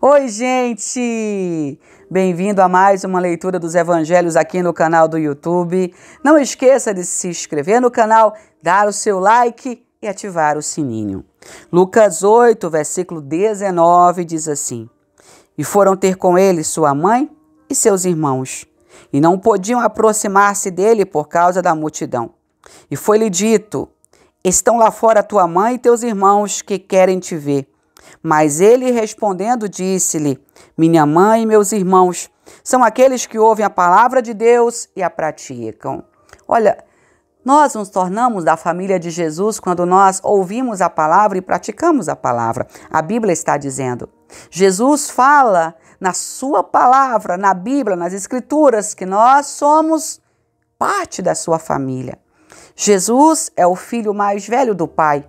Oi, gente! Bem-vindo a mais uma leitura dos evangelhos aqui no canal do YouTube. Não esqueça de se inscrever no canal, dar o seu like e ativar o sininho. Lucas 8, versículo 19 diz assim: E foram ter com ele sua mãe e seus irmãos, e não podiam aproximar-se dele por causa da multidão. E foi-lhe dito: Estão lá fora tua mãe e teus irmãos que querem te ver. Mas ele respondendo disse-lhe: Minha mãe e meus irmãos são aqueles que ouvem a palavra de Deus e a praticam. Olha, nós nos tornamos da família de Jesus quando nós ouvimos a palavra e praticamos a palavra. A Bíblia está dizendo. Jesus fala na sua palavra, na Bíblia, nas escrituras que nós somos parte da sua família. Jesus é o filho mais velho do Pai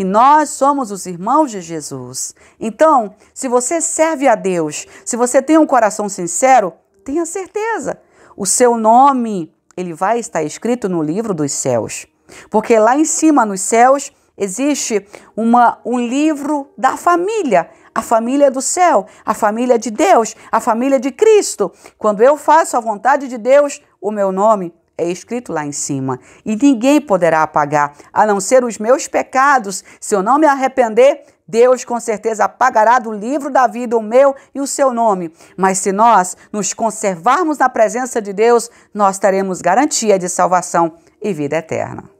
e nós somos os irmãos de Jesus. Então, se você serve a Deus, se você tem um coração sincero, tenha certeza, o seu nome ele vai estar escrito no livro dos céus. Porque lá em cima nos céus existe uma, um livro da família, a família do céu, a família de Deus, a família de Cristo. Quando eu faço a vontade de Deus, o meu nome é escrito lá em cima. E ninguém poderá apagar, a não ser os meus pecados. Se eu não me arrepender, Deus com certeza apagará do livro da vida o meu e o seu nome. Mas se nós nos conservarmos na presença de Deus, nós teremos garantia de salvação e vida eterna.